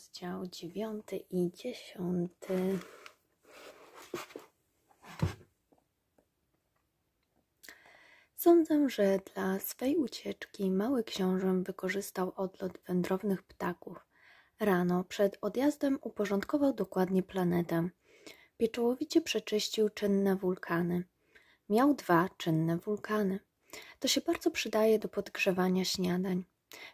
rozdział dziewiąty i dziesiąty. Sądzę, że dla swej ucieczki mały książę wykorzystał odlot wędrownych ptaków. Rano przed odjazdem uporządkował dokładnie planetę. Pieczołowicie przeczyścił czynne wulkany. Miał dwa czynne wulkany. To się bardzo przydaje do podgrzewania śniadań.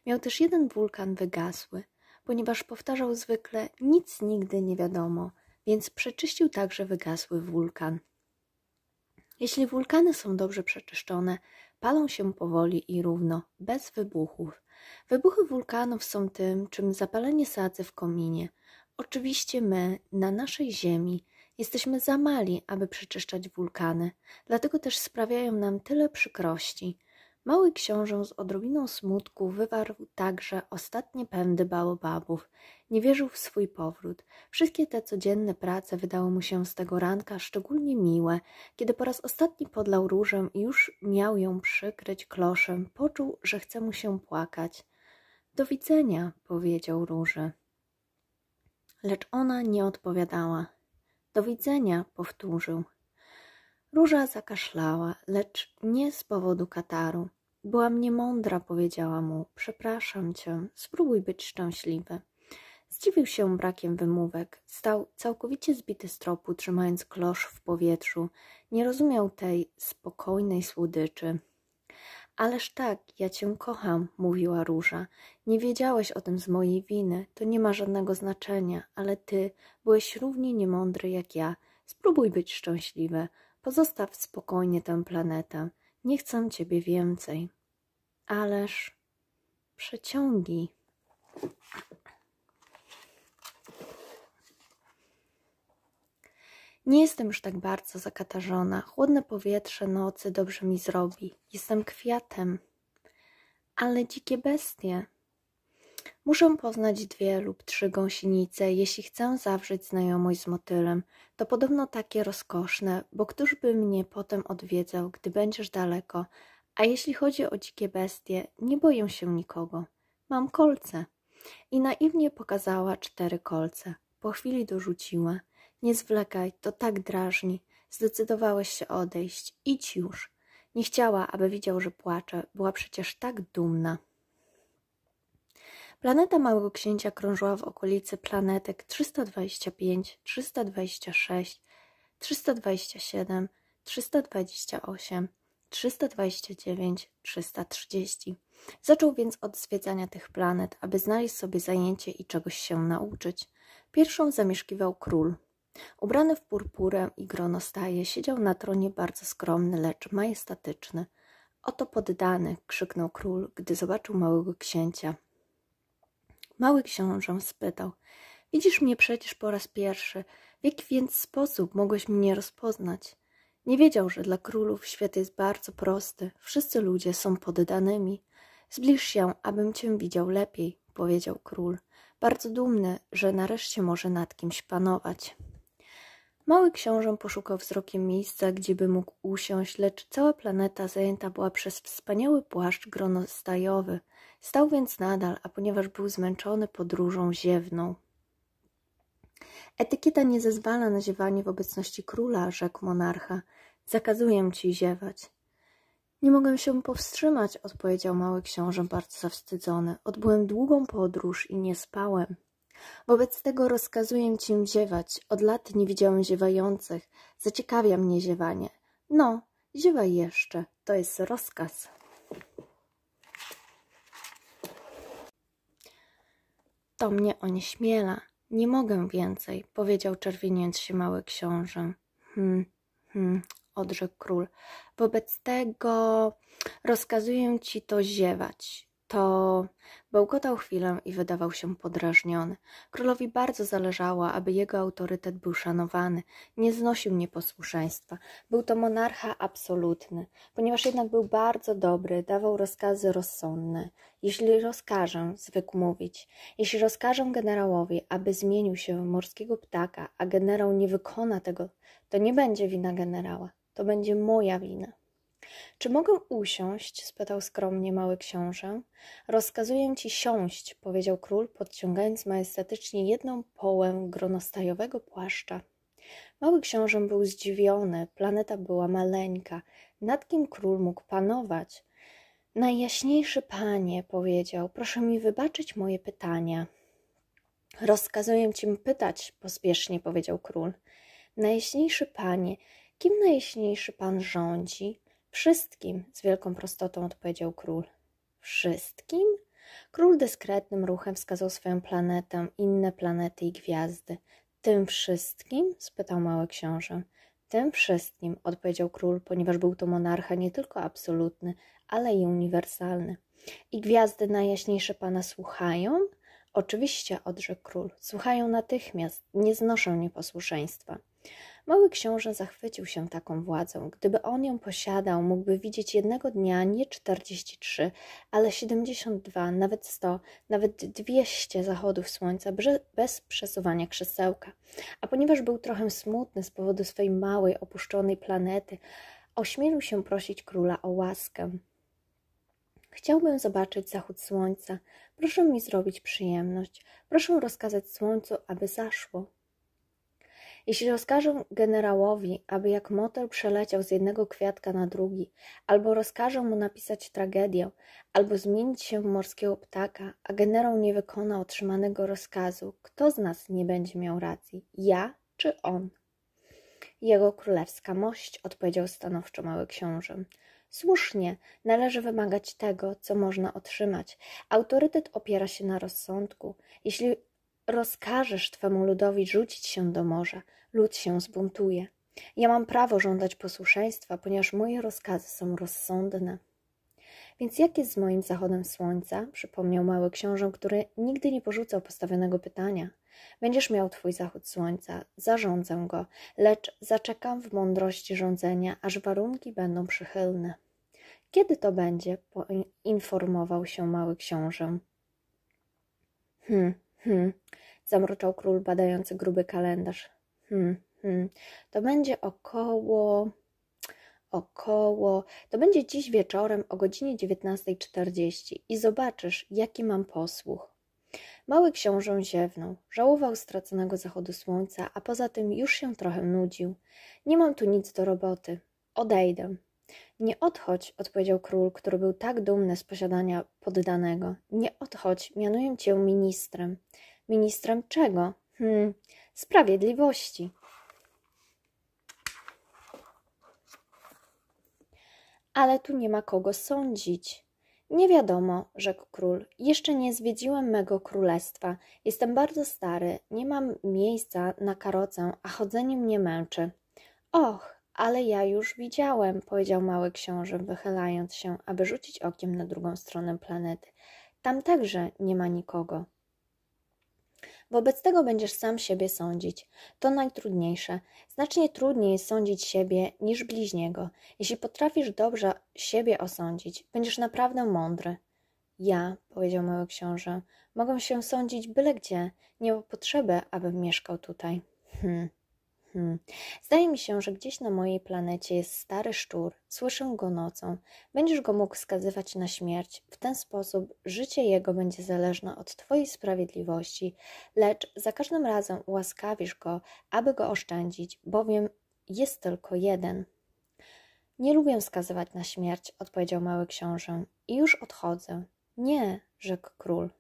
Miał też jeden wulkan wygasły ponieważ powtarzał zwykle nic nigdy nie wiadomo, więc przeczyścił także wygasły wulkan. Jeśli wulkany są dobrze przeczyszczone, palą się powoli i równo, bez wybuchów. Wybuchy wulkanów są tym, czym zapalenie sadzy w kominie. Oczywiście my, na naszej Ziemi, jesteśmy za mali, aby przeczyszczać wulkany, dlatego też sprawiają nam tyle przykrości. Mały książę z odrobiną smutku wywarł także ostatnie pędy baobabów. Nie wierzył w swój powrót. Wszystkie te codzienne prace wydały mu się z tego ranka szczególnie miłe. Kiedy po raz ostatni podlał różę i już miał ją przykryć kloszem, poczuł, że chce mu się płakać. Do widzenia, powiedział róży. Lecz ona nie odpowiadała. Do widzenia, powtórzył. Róża zakaszlała, lecz nie z powodu kataru. Byłam niemądra, powiedziała mu. Przepraszam cię, spróbuj być szczęśliwy. Zdziwił się brakiem wymówek. Stał całkowicie zbity z tropu, trzymając klosz w powietrzu. Nie rozumiał tej spokojnej słodyczy. Ależ tak, ja cię kocham, mówiła Róża. Nie wiedziałeś o tym z mojej winy. To nie ma żadnego znaczenia, ale ty byłeś równie niemądry jak ja. Spróbuj być szczęśliwy. Pozostaw spokojnie tę planetę. Nie chcę ciebie więcej. Ależ przeciągi. Nie jestem już tak bardzo zakatarzona. Chłodne powietrze nocy dobrze mi zrobi. Jestem kwiatem. Ale dzikie bestie Muszę poznać dwie lub trzy gąsienice, jeśli chcę zawrzeć znajomość z motylem. To podobno takie rozkoszne, bo któż by mnie potem odwiedzał, gdy będziesz daleko. A jeśli chodzi o dzikie bestie, nie boję się nikogo. Mam kolce. I naiwnie pokazała cztery kolce. Po chwili dorzuciła. Nie zwlekaj, to tak drażni. Zdecydowałeś się odejść. Idź już. Nie chciała, aby widział, że płacze. Była przecież tak dumna. Planeta Małego Księcia krążyła w okolicy planetek 325, 326, 327, 328, 329, 330. Zaczął więc od zwiedzania tych planet, aby znaleźć sobie zajęcie i czegoś się nauczyć. Pierwszą zamieszkiwał król. Ubrany w purpurę i grono staje, siedział na tronie bardzo skromny, lecz majestatyczny. Oto poddany, krzyknął król, gdy zobaczył małego księcia. Mały książę spytał: Widzisz mnie przecież po raz pierwszy. W jaki więc sposób mogłeś mnie rozpoznać? Nie wiedział, że dla królów świat jest bardzo prosty, wszyscy ludzie są poddanymi. Zbliż się, abym cię widział lepiej, powiedział król, bardzo dumny, że nareszcie może nad kimś panować. Mały książę poszukał wzrokiem miejsca, gdzieby mógł usiąść, lecz cała planeta zajęta była przez wspaniały płaszcz gronostajowy – Stał więc nadal, a ponieważ był zmęczony podróżą, ziewną. Etykieta nie zezwala na ziewanie w obecności króla, rzekł monarcha. Zakazuję ci ziewać. Nie mogę się powstrzymać, odpowiedział mały książę bardzo zawstydzony. Odbyłem długą podróż i nie spałem. Wobec tego rozkazuję ci ziewać. Od lat nie widziałem ziewających. Zaciekawia mnie ziewanie. No, ziewaj jeszcze. To jest rozkaz. To mnie onieśmiela. Nie mogę więcej, powiedział czerwieniąc się mały książę. Hm, hm, odrzekł król. Wobec tego rozkazuję ci to ziewać to bełkotał chwilę i wydawał się podrażniony. Królowi bardzo zależało, aby jego autorytet był szanowany. Nie znosił nieposłuszeństwa. Był to monarcha absolutny. Ponieważ jednak był bardzo dobry, dawał rozkazy rozsądne. Jeśli rozkażę, zwykł mówić, jeśli rozkażę generałowi, aby zmienił się w morskiego ptaka, a generał nie wykona tego, to nie będzie wina generała. To będzie moja wina. Czy mogę usiąść? spytał skromnie mały książę. Rozkazuję ci siąść, powiedział król, podciągając majestatycznie jedną połę gronostajowego płaszcza. Mały książę był zdziwiony, planeta była maleńka. Nad kim król mógł panować? Najjaśniejszy panie, powiedział, proszę mi wybaczyć moje pytania. Rozkazuję ci pytać, pospiesznie powiedział król. Najjaśniejszy panie, kim najjaśniejszy pan rządzi? Wszystkim, z wielką prostotą odpowiedział król. Wszystkim? Król dyskretnym ruchem wskazał swoją planetę, inne planety i gwiazdy. Tym wszystkim? spytał mały książę. Tym wszystkim, odpowiedział król, ponieważ był to monarcha nie tylko absolutny, ale i uniwersalny. I gwiazdy najjaśniejsze pana słuchają? Oczywiście, odrzekł król. Słuchają natychmiast, nie znoszą nieposłuszeństwa. Mały książę zachwycił się taką władzą. Gdyby on ją posiadał, mógłby widzieć jednego dnia nie 43, ale 72, nawet 100, nawet 200 zachodów słońca bez przesuwania krzesełka. A ponieważ był trochę smutny z powodu swej małej, opuszczonej planety, ośmielił się prosić króla o łaskę. Chciałbym zobaczyć zachód słońca. Proszę mi zrobić przyjemność. Proszę rozkazać słońcu, aby zaszło. Jeśli rozkażę generałowi, aby jak motor przeleciał z jednego kwiatka na drugi, albo rozkażę mu napisać tragedię, albo zmienić się w morskiego ptaka, a generał nie wykona otrzymanego rozkazu, kto z nas nie będzie miał racji? Ja czy on? Jego królewska mość odpowiedział stanowczo mały książę. Słusznie, należy wymagać tego, co można otrzymać. Autorytet opiera się na rozsądku. Jeśli Rozkażesz twemu ludowi rzucić się do morza, lud się zbuntuje. Ja mam prawo żądać posłuszeństwa, ponieważ moje rozkazy są rozsądne. Więc jak jest z moim zachodem słońca? przypomniał mały książę, który nigdy nie porzucał postawionego pytania. Będziesz miał twój zachód słońca, zarządzę go, lecz zaczekam w mądrości rządzenia, aż warunki będą przychylne. Kiedy to będzie? poinformował się mały książę. Hmm. Zamroczał hmm. zamruczał król, badający gruby kalendarz. Hm, hm, to będzie około. Około. To będzie dziś wieczorem o godzinie 19.40 i zobaczysz, jaki mam posłuch. Mały książę ziewnął, żałował straconego zachodu słońca, a poza tym już się trochę nudził. Nie mam tu nic do roboty. Odejdę. Nie odchodź, odpowiedział król, który był tak dumny z posiadania poddanego. Nie odchodź, mianuję cię ministrem. Ministrem czego? Hmm, sprawiedliwości. Ale tu nie ma kogo sądzić. Nie wiadomo, rzekł król. Jeszcze nie zwiedziłem mego królestwa. Jestem bardzo stary, nie mam miejsca na karocę, a chodzenie mnie męczy. Och, ale ja już widziałem, powiedział mały książę, wychylając się, aby rzucić okiem na drugą stronę planety. Tam także nie ma nikogo. Wobec tego będziesz sam siebie sądzić. To najtrudniejsze. Znacznie trudniej jest sądzić siebie niż bliźniego. Jeśli potrafisz dobrze siebie osądzić, będziesz naprawdę mądry. Ja, powiedział mały książę, mogę się sądzić byle gdzie. Nie ma potrzeby, abym mieszkał tutaj. Hmm. Hmm. Zdaje mi się, że gdzieś na mojej planecie jest stary szczur, słyszę go nocą. Będziesz go mógł skazywać na śmierć. W ten sposób życie jego będzie zależne od Twojej sprawiedliwości, lecz za każdym razem ułaskawisz go, aby go oszczędzić, bowiem jest tylko jeden. Nie lubię skazywać na śmierć, odpowiedział mały książę. I już odchodzę. Nie, rzekł król.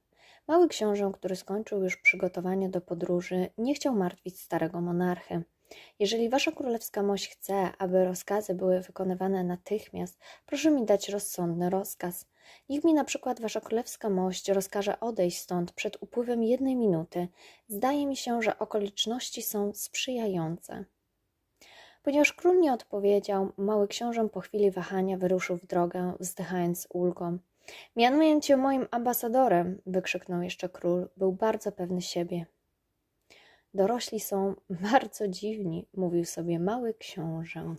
Mały książę, który skończył już przygotowanie do podróży, nie chciał martwić starego monarchy. Jeżeli Wasza królewska mość chce, aby rozkazy były wykonywane natychmiast, proszę mi dać rozsądny rozkaz. Niech mi na przykład Wasza królewska mość rozkaże odejść stąd przed upływem jednej minuty. Zdaje mi się, że okoliczności są sprzyjające. Ponieważ król nie odpowiedział, mały książę po chwili wahania wyruszył w drogę, wzdychając ulgą. Mianuję cię moim ambasadorem, wykrzyknął jeszcze król. Był bardzo pewny siebie. Dorośli są bardzo dziwni, mówił sobie mały książę.